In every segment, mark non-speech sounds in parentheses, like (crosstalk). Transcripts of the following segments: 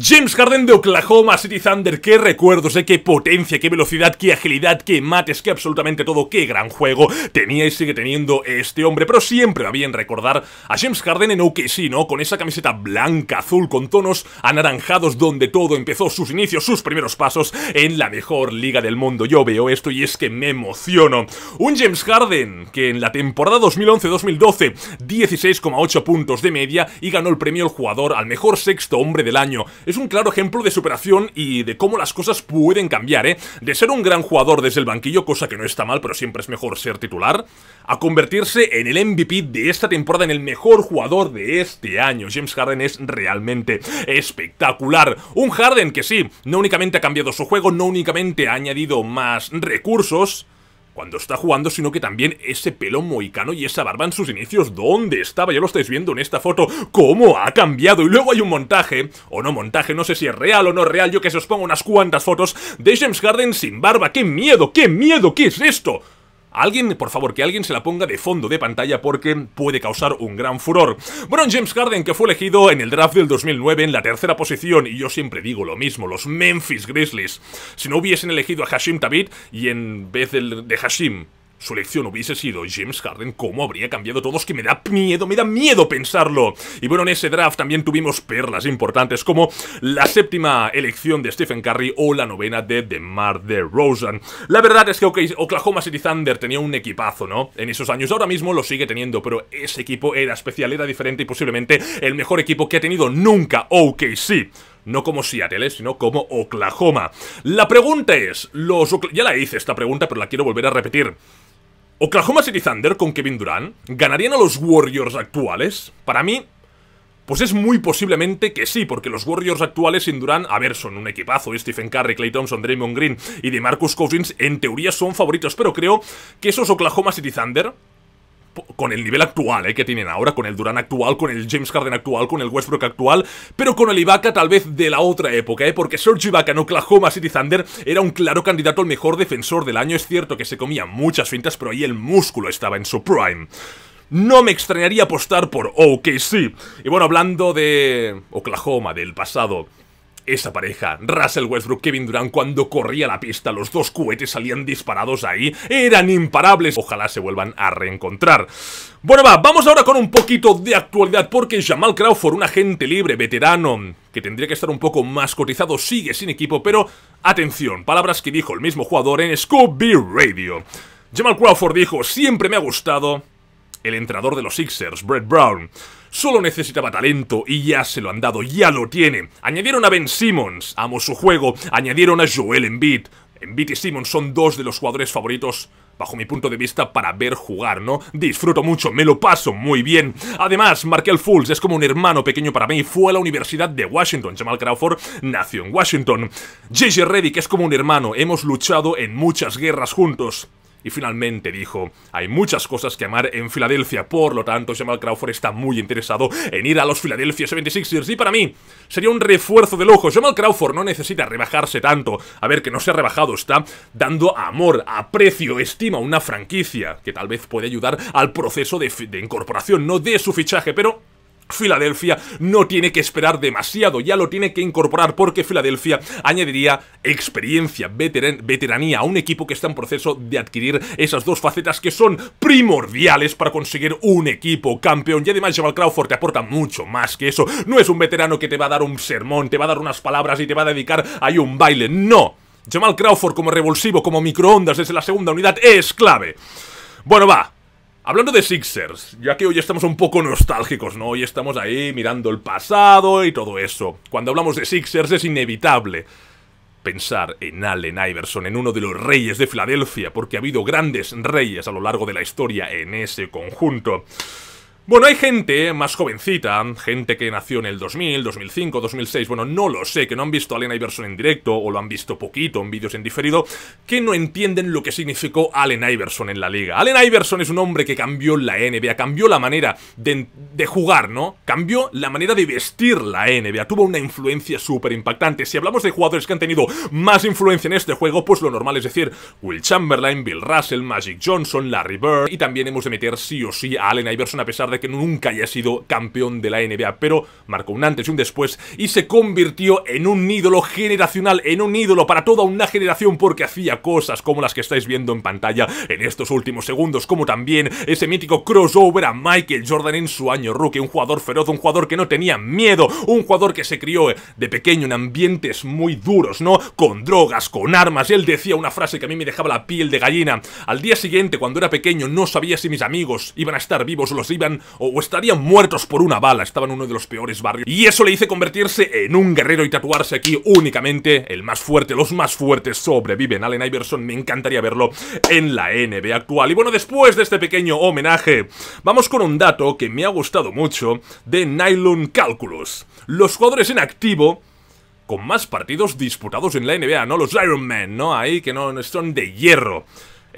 James Harden de Oklahoma City Thunder, qué recuerdos, eh, qué potencia, qué velocidad, qué agilidad, qué mates, qué absolutamente todo, qué gran juego tenía y sigue teniendo este hombre. Pero siempre va bien recordar a James Harden en OKC, ¿no? Con esa camiseta blanca, azul, con tonos anaranjados, donde todo empezó, sus inicios, sus primeros pasos en la mejor liga del mundo. Yo veo esto y es que me emociono. Un James Harden que en la temporada 2011-2012, 16,8 puntos de media y ganó el premio al jugador al mejor sexto hombre del año es un claro ejemplo de superación y de cómo las cosas pueden cambiar, ¿eh? De ser un gran jugador desde el banquillo, cosa que no está mal, pero siempre es mejor ser titular, a convertirse en el MVP de esta temporada, en el mejor jugador de este año. James Harden es realmente espectacular. Un Harden que sí, no únicamente ha cambiado su juego, no únicamente ha añadido más recursos, cuando está jugando, sino que también ese pelo mohicano y esa barba en sus inicios, ¿dónde estaba? Ya lo estáis viendo en esta foto, cómo ha cambiado. Y luego hay un montaje, o no montaje, no sé si es real o no real, yo que se os pongo unas cuantas fotos de James Harden sin barba. ¡Qué miedo, qué miedo, qué es esto! Alguien, por favor, que alguien se la ponga de fondo de pantalla porque puede causar un gran furor. Bueno, James Harden, que fue elegido en el draft del 2009 en la tercera posición, y yo siempre digo lo mismo, los Memphis Grizzlies. Si no hubiesen elegido a Hashim Tabit y en vez de Hashim su elección hubiese sido James Harden, ¿cómo habría cambiado todos? Que me da miedo, me da miedo pensarlo. Y bueno, en ese draft también tuvimos perlas importantes como la séptima elección de Stephen Curry o la novena de De DeRozan. La verdad es que Oklahoma City Thunder tenía un equipazo, ¿no? En esos años. Ahora mismo lo sigue teniendo, pero ese equipo era especial, era diferente y posiblemente el mejor equipo que ha tenido nunca OKC no como Seattle, sino como Oklahoma. La pregunta es, los... ya la hice esta pregunta, pero la quiero volver a repetir. Oklahoma City Thunder con Kevin Durant ganarían a los Warriors actuales? Para mí, pues es muy posiblemente que sí, porque los Warriors actuales sin Durant, a ver, son un equipazo, Stephen Curry, Clay Thompson, Draymond Green y de Marcus Cousins en teoría son favoritos, pero creo que esos Oklahoma City Thunder con el nivel actual eh, que tienen ahora, con el Durán actual, con el James Harden actual, con el Westbrook actual, pero con el Ibaka tal vez de la otra época, eh, porque Serge Ibaka en Oklahoma City Thunder era un claro candidato al mejor defensor del año. Es cierto que se comía muchas fintas, pero ahí el músculo estaba en su prime. No me extrañaría apostar por OKC. Y bueno, hablando de Oklahoma, del pasado, esa pareja, Russell Westbrook, Kevin Durant, cuando corría la pista, los dos cohetes salían disparados ahí, eran imparables. Ojalá se vuelvan a reencontrar. Bueno, va, vamos ahora con un poquito de actualidad, porque Jamal Crawford, un agente libre, veterano, que tendría que estar un poco más cotizado, sigue sin equipo, pero atención, palabras que dijo el mismo jugador en Scooby Radio. Jamal Crawford dijo, siempre me ha gustado el entrenador de los Sixers, Brett Brown. Solo necesitaba talento y ya se lo han dado, ya lo tiene. Añadieron a Ben Simmons, amo su juego, añadieron a Joel Embiid. Embiid y Simmons son dos de los jugadores favoritos bajo mi punto de vista, para ver jugar, ¿no? Disfruto mucho, me lo paso muy bien. Además, Markel Fools es como un hermano pequeño para mí, fue a la Universidad de Washington. Jamal Crawford nació en Washington. JJ Reddick es como un hermano, hemos luchado en muchas guerras juntos. Y finalmente dijo, hay muchas cosas que amar en Filadelfia, por lo tanto Jamal Crawford está muy interesado en ir a los Filadelfia 76ers y para mí sería un refuerzo de ojo. Jamal Crawford no necesita rebajarse tanto, a ver que no se ha rebajado, está dando amor, aprecio, estima a una franquicia que tal vez puede ayudar al proceso de incorporación, no de su fichaje, pero Filadelfia no tiene que esperar demasiado, ya lo tiene que incorporar porque Filadelfia añadiría experiencia, veteranía a un equipo que está en proceso de adquirir esas dos facetas que son primordiales para conseguir un equipo campeón. Y además Jamal Crawford te aporta mucho más que eso. No es un veterano que te va a dar un sermón, te va a dar unas palabras y te va a dedicar ahí un baile. No. Jamal Crawford como revulsivo, como microondas desde la segunda unidad es clave. Bueno, va, Hablando de Sixers, ya que hoy estamos un poco nostálgicos, ¿no? Hoy estamos ahí mirando el pasado y todo eso. Cuando hablamos de Sixers es inevitable pensar en Allen Iverson, en uno de los reyes de Filadelfia, porque ha habido grandes reyes a lo largo de la historia en ese conjunto. Bueno, hay gente más jovencita, gente que nació en el 2000, 2005, 2006, bueno, no lo sé, que no han visto a Allen Iverson en directo o lo han visto poquito en vídeos en diferido, que no entienden lo que significó Allen Iverson en la liga. Allen Iverson es un hombre que cambió la NBA, cambió la manera de, jugar, ¿no? Cambió la manera de vestir la NBA, tuvo una influencia súper impactante. Si hablamos de jugadores que han tenido más influencia en este juego, pues lo normal es decir Will Chamberlain, Bill Russell, Magic Johnson, Larry Bird y también hemos de meter sí o sí a Allen Iverson a pesar de que nunca haya sido campeón de la NBA, pero marcó un antes y un después y se convirtió en un ídolo generacional, en un ídolo para toda una generación porque hacía cosas como las que estáis viendo en pantalla en estos últimos segundos, como también ese mítico crossover a Michael Jordan en su año rookie, un jugador feroz, un jugador que no tenía miedo, un jugador que se crió de pequeño en ambientes muy duros, ¿no? Con drogas, con armas, y él decía una frase que a mí me dejaba la piel de gallina. Al día siguiente, cuando era pequeño, no sabía si mis amigos iban a estar vivos o los iban o, estarían muertos por una bala, estaban en uno de los peores barrios. Y eso le hice convertirse en un guerrero y tatuarse aquí únicamente el más fuerte, los más fuertes sobreviven. Allen Iverson, me encantaría verlo en la NBA actual. Y bueno, después de este pequeño homenaje, vamos con un dato que me ha gustado mucho de Nylon Calculus. Los jugadores en activo con más partidos disputados en la NBA, ¿no? Los Iron Man, ¿no? Ahí que no son de hierro.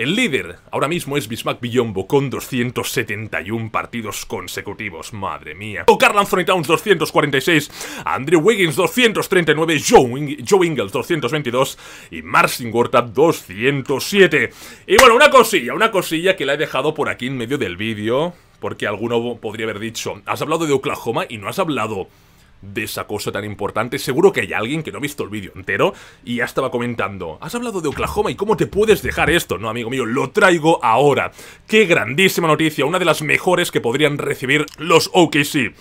El líder ahora mismo es Bismack Villombo con 271 partidos consecutivos, madre mía. O Carl Anthony Towns 246, Andrew Wiggins 239, Joe, Joe Ingles 222 y Marcin Gortat 207. Y bueno, una cosilla, una cosilla que la he dejado por aquí en medio del vídeo, porque alguno podría haber dicho, has hablado de Oklahoma y no has hablado de esa cosa tan importante. Seguro que hay alguien que no ha visto el vídeo entero y ya estaba comentando, has hablado de Oklahoma y cómo te puedes dejar esto. No, amigo mío, lo traigo ahora. Qué grandísima noticia, una de las mejores que podrían recibir los OKC.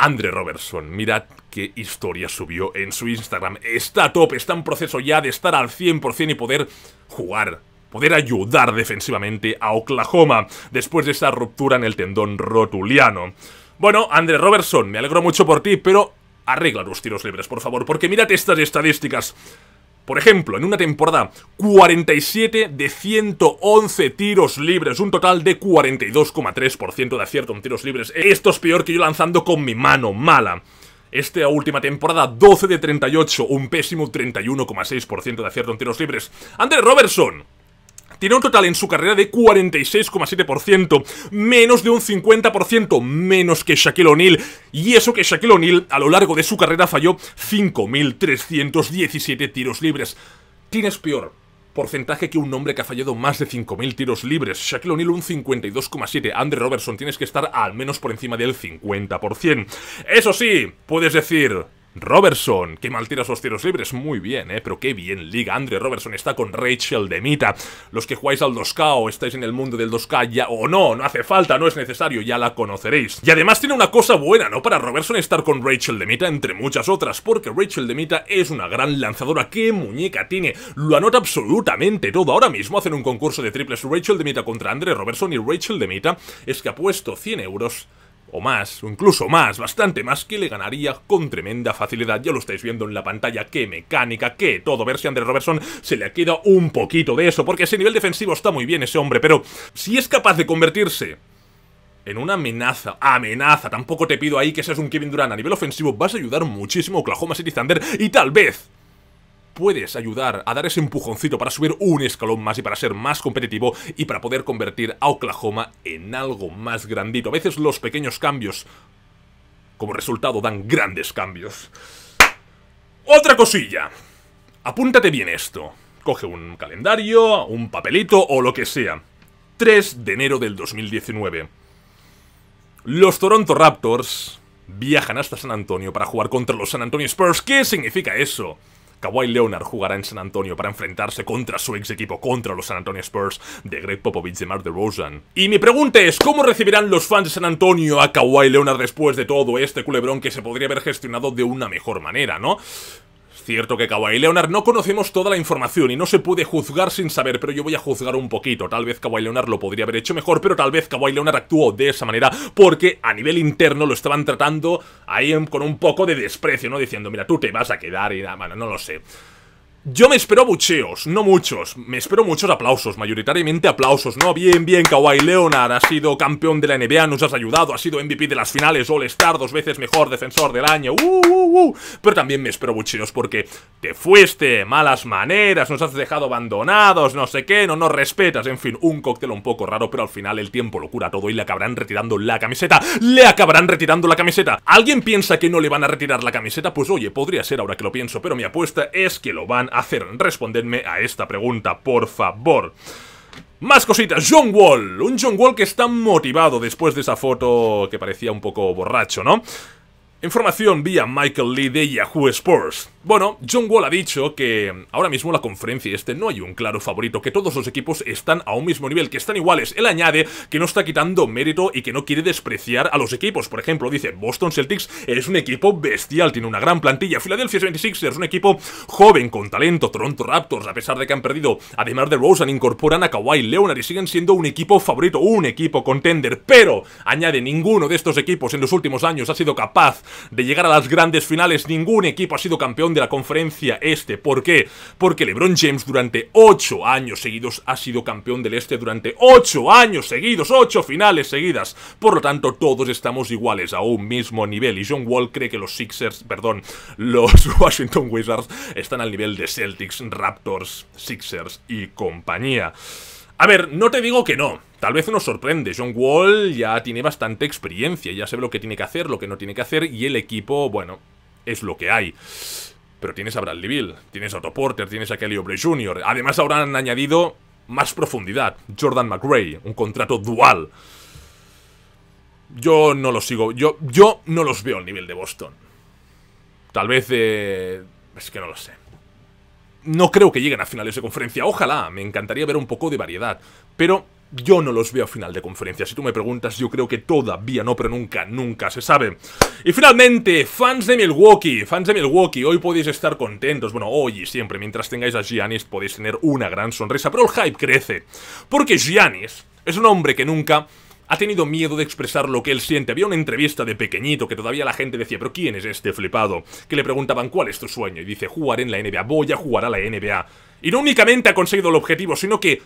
Andre Robertson, mirad qué historia subió en su Instagram. Está top, está en proceso ya de estar al 100% y poder jugar poder ayudar defensivamente a Oklahoma después de esa ruptura en el tendón rotuliano. Bueno, André Robertson, me alegro mucho por ti, pero arregla los tiros libres, por favor, porque mírate estas estadísticas. Por ejemplo, en una temporada, 47 de 111 tiros libres, un total de 42,3% de acierto en tiros libres. Esto es peor que yo lanzando con mi mano mala. Esta última temporada, 12 de 38, un pésimo 31,6% de acierto en tiros libres. André Robertson, tiene un total en su carrera de 46,7%, menos de un 50%, menos que Shaquille O'Neal. Y eso que Shaquille O'Neal a lo largo de su carrera falló 5.317 tiros libres. Tienes peor? porcentaje que un hombre que ha fallado más de 5.000 tiros libres. Shaquille O'Neal un 52,7. Andre Robertson tienes que estar al menos por encima del 50%. Eso sí, puedes decir, Robertson, que mal tira sus tiros libres, muy bien, ¿eh? Pero qué bien liga, Andre Robertson está con Rachel Demita Los que jugáis al 2K o estáis en el mundo del 2K ya, o no, no hace falta, no es necesario, ya la conoceréis Y además tiene una cosa buena, ¿no? Para Robertson estar con Rachel Demita, entre muchas otras Porque Rachel Demita es una gran lanzadora, qué muñeca tiene Lo anota absolutamente todo, ahora mismo hacen un concurso de triples Rachel Demita contra Andre Robertson y Rachel de Mita es que ha puesto 100 euros o más, o incluso más, bastante más, que le ganaría con tremenda facilidad. Ya lo estáis viendo en la pantalla, qué mecánica, qué todo. Ver si Andrés Robertson se le queda un poquito de eso, porque ese nivel defensivo está muy bien ese hombre, pero si es capaz de convertirse en una amenaza, amenaza, tampoco te pido ahí que seas un Kevin Durant a nivel ofensivo, vas a ayudar muchísimo a Oklahoma City Thunder y tal vez puedes ayudar a dar ese empujoncito para subir un escalón más y para ser más competitivo y para poder convertir a Oklahoma en algo más grandito. A veces los pequeños cambios como resultado dan grandes cambios. Otra cosilla. Apúntate bien esto. Coge un calendario, un papelito o lo que sea. 3 de enero del 2019. Los Toronto Raptors viajan hasta San Antonio para jugar contra los San Antonio Spurs. ¿Qué significa eso? Kawhi Leonard jugará en San Antonio para enfrentarse contra su ex equipo, contra los San Antonio Spurs de Greg Popovich de Mark DeRozan. Y mi pregunta es, ¿cómo recibirán los fans de San Antonio a Kawhi Leonard después de todo este culebrón que se podría haber gestionado de una mejor manera, no? Cierto que Kawaii Leonard no conocemos toda la información y no se puede juzgar sin saber, pero yo voy a juzgar un poquito. Tal vez Kawaii Leonard lo podría haber hecho mejor, pero tal vez Kawaii Leonard actuó de esa manera porque a nivel interno lo estaban tratando ahí con un poco de desprecio, ¿no? Diciendo, mira, tú te vas a quedar y nada, bueno, no lo sé. Yo me espero bucheos, no muchos. Me espero muchos aplausos, mayoritariamente aplausos, ¿no? Bien, bien, Kawhi Leonard ha sido campeón de la NBA, nos has ayudado, ha sido MVP de las finales, All-Star, dos veces mejor defensor del año, uh, uh. uh. Pero también me espero bucheos porque te fuiste, malas maneras, nos has dejado abandonados, no sé qué, no nos respetas, en fin, un cóctel un poco raro, pero al final el tiempo lo cura todo y le acabarán retirando la camiseta. ¡Le acabarán retirando la camiseta! ¿Alguien piensa que no le van a retirar la camiseta? Pues oye, podría ser ahora que lo pienso, pero mi apuesta es que lo van a hacer? Respondedme a esta pregunta, por favor. Más cositas, John Wall, un John Wall que está motivado después de esa foto que parecía un poco borracho, ¿no? Información vía Michael Lee de Yahoo Sports. Bueno, John Wall ha dicho que ahora mismo la conferencia este no hay un claro favorito, que todos los equipos están a un mismo nivel, que están iguales. Él añade que no está quitando mérito y que no quiere despreciar a los equipos. Por ejemplo, dice Boston Celtics es un equipo bestial, tiene una gran plantilla. Philadelphia 76ers, un equipo joven, con talento. Toronto Raptors, a pesar de que han perdido, además de Rosen, incorporan a Kawhi Leonard y siguen siendo un equipo favorito, un equipo contender. Pero, añade, ninguno de estos equipos en los últimos años ha sido capaz de llegar a las grandes finales. Ningún equipo ha sido campeón de la conferencia este. ¿Por qué? Porque LeBron James durante 8 años seguidos ha sido campeón del este durante 8 años seguidos, 8 finales seguidas. Por lo tanto, todos estamos iguales a un mismo nivel. Y John Wall cree que los Sixers, perdón, los (laughs) Washington Wizards están al nivel de Celtics, Raptors, Sixers y compañía. A ver, no te digo que no. Tal vez nos sorprende. John Wall ya tiene bastante experiencia, ya sabe lo que tiene que hacer, lo que no tiene que hacer y el equipo, bueno, es lo que hay. Pero tienes a Bradley Bill, tienes a Otto Porter, tienes a Kelly O'Brien Jr. Además ahora han añadido más profundidad. Jordan McRae, un contrato dual. Yo no los sigo, yo, yo no los veo al nivel de Boston. Tal vez eh, es que no lo sé. No creo que lleguen a finales de conferencia, ojalá, me encantaría ver un poco de variedad. Pero yo no los veo a final de conferencia. Si tú me preguntas, yo creo que todavía no, pero nunca, nunca se sabe. Y finalmente, fans de Milwaukee, fans de Milwaukee, hoy podéis estar contentos. Bueno, hoy y siempre, mientras tengáis a Giannis podéis tener una gran sonrisa, pero el hype crece. Porque Giannis es un hombre que nunca ha tenido miedo de expresar lo que él siente. Había una entrevista de pequeñito que todavía la gente decía, pero ¿quién es este flipado? Que le preguntaban, ¿cuál es tu sueño? Y dice, jugar en la NBA, voy a jugar a la NBA. Y no únicamente ha conseguido el objetivo, sino que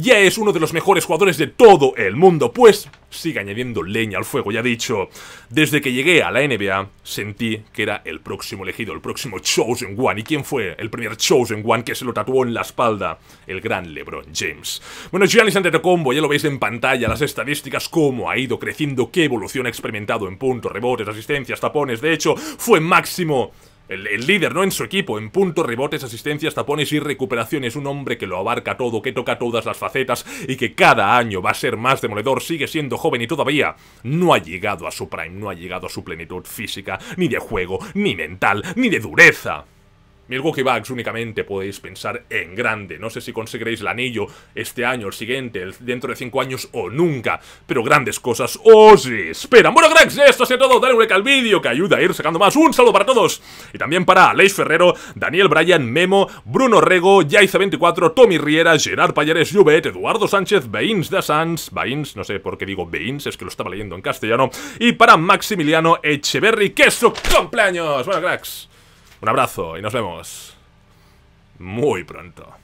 ya es uno de los mejores jugadores de todo el mundo, pues sigue añadiendo leña al fuego, ya dicho. Desde que llegué a la NBA, sentí que era el próximo elegido, el próximo Chosen One. ¿Y quién fue el primer Chosen One que se lo tatuó en la espalda? El gran LeBron James. Bueno, Giannis Antetokounmpo, ya lo veis en pantalla, las estadísticas, cómo ha ido creciendo, qué evolución ha experimentado en puntos, rebotes, asistencias, tapones. De hecho, fue máximo el, líder, ¿no? En su equipo, en puntos, rebotes, asistencias, tapones y recuperaciones. Un hombre que lo abarca todo, que toca todas las facetas y que cada año va a ser más demoledor. Sigue siendo joven y todavía no ha llegado a su prime, no ha llegado a su plenitud física, ni de juego, ni mental, ni de dureza. Milwaukee Bucks únicamente podéis pensar en grande. No sé si conseguiréis el anillo este año, el siguiente, dentro de 5 años o nunca. Pero grandes cosas os esperan. Bueno, cracks, esto ha sido todo. Dale un like al vídeo que ayuda a ir sacando más. Un saludo para todos. Y también para Aleix Ferrero, Daniel Bryan, Memo, Bruno Rego, Yaiza24, Tommy Riera, Gerard Payares, Juvet, Eduardo Sánchez, Beins de Sanz, Bains, no sé por qué digo Beins, es que lo estaba leyendo en castellano. Y para Maximiliano Echeverry, que es su cumpleaños. Bueno, cracks. Un abrazo y nos vemos muy pronto.